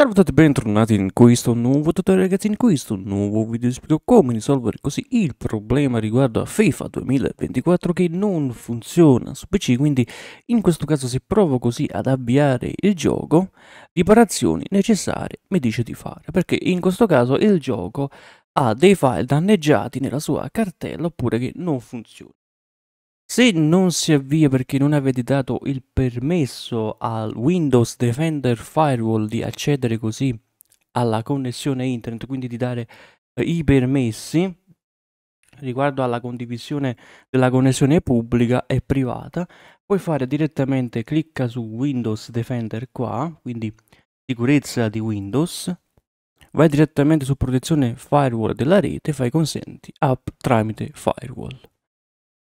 Salve a tutti e bentornati in questo nuovo tutorial ragazzi, in questo nuovo video vi spiego come risolvere così il problema riguardo a FIFA 2024 che non funziona su PC, quindi in questo caso se provo così ad avviare il gioco, riparazioni necessarie mi dice di fare, perché in questo caso il gioco ha dei file danneggiati nella sua cartella oppure che non funziona. Se non si avvia perché non avete dato il permesso al Windows Defender Firewall di accedere così alla connessione internet, quindi di dare eh, i permessi riguardo alla condivisione della connessione pubblica e privata, puoi fare direttamente clicca su Windows Defender qua, quindi sicurezza di Windows, vai direttamente su protezione firewall della rete, fai consenti app tramite firewall.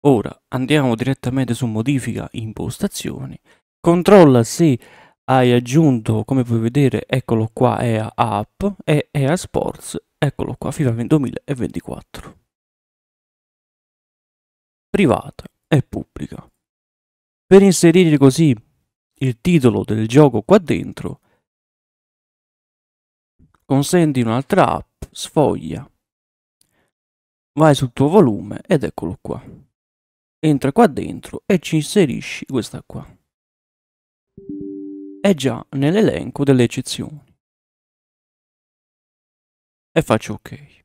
Ora andiamo direttamente su modifica impostazioni, controlla se hai aggiunto, come puoi vedere, eccolo qua EA App e EA Sports, eccolo qua FIFA 2024. Privata e pubblica. Per inserire così il titolo del gioco qua dentro, consenti un'altra app, sfoglia, vai sul tuo volume ed eccolo qua entra qua dentro e ci inserisci questa qua. È già nell'elenco delle eccezioni. E faccio ok.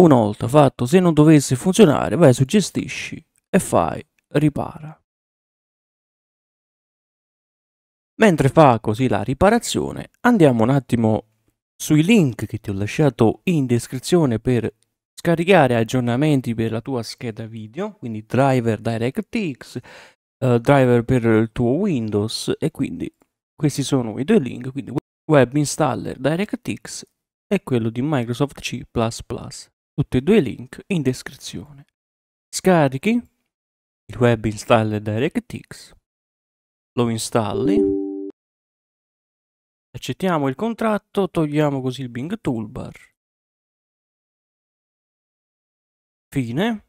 Una volta fatto, se non dovesse funzionare, vai su gestisci e fai ripara. Mentre fa così la riparazione, andiamo un attimo sui link che ti ho lasciato in descrizione per scaricare aggiornamenti per la tua scheda video, quindi driver DirectX, eh, driver per il tuo Windows e quindi questi sono i due link, quindi web installer DirectX e quello di Microsoft C++. Tutti e due i link in descrizione. Scarichi il web installer DirectX, lo installi, accettiamo il contratto, togliamo così il Bing Toolbar Fine.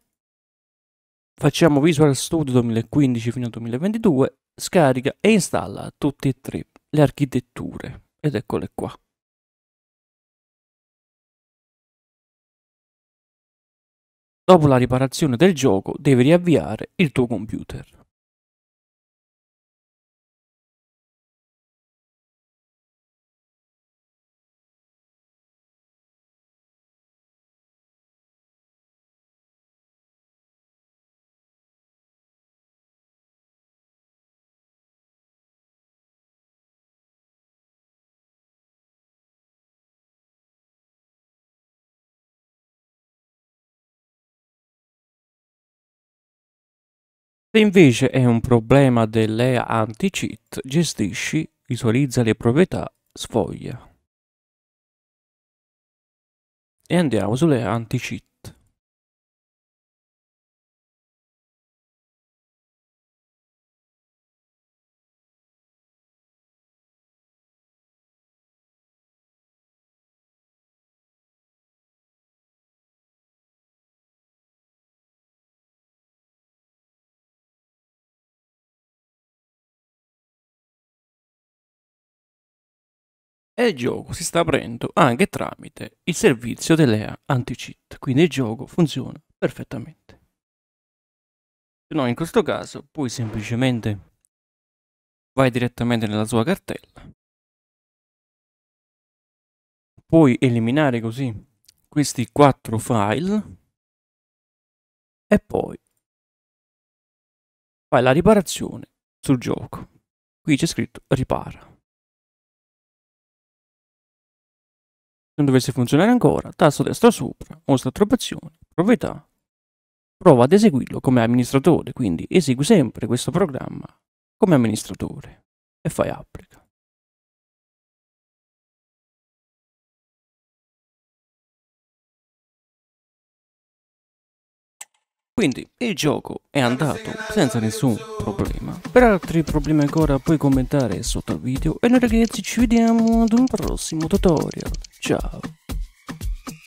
Facciamo Visual Studio 2015 fino al 2022, scarica e installa tutte e tre le architetture ed eccole qua. Dopo la riparazione del gioco devi riavviare il tuo computer. Se invece è un problema dell'EA anti-cheat, gestisci, visualizza le proprietà, sfoglia. E andiamo sulle anti-cheat. e il gioco si sta aprendo anche tramite il servizio dell'EA anti-cheat, quindi il gioco funziona perfettamente. Se no, in questo caso, puoi semplicemente vai direttamente nella sua cartella, puoi eliminare così questi quattro file e poi fai la riparazione sul gioco. Qui c'è scritto ripara. non dovesse funzionare ancora, tasto destro sopra, mostra attribuzioni, proprietà. Prova ad eseguirlo come amministratore, quindi esegui sempre questo programma come amministratore e fai applica. Quindi il gioco è andato senza nessun problema. Per altri problemi ancora puoi commentare sotto al video e noi ragazzi ci vediamo ad un prossimo tutorial. job.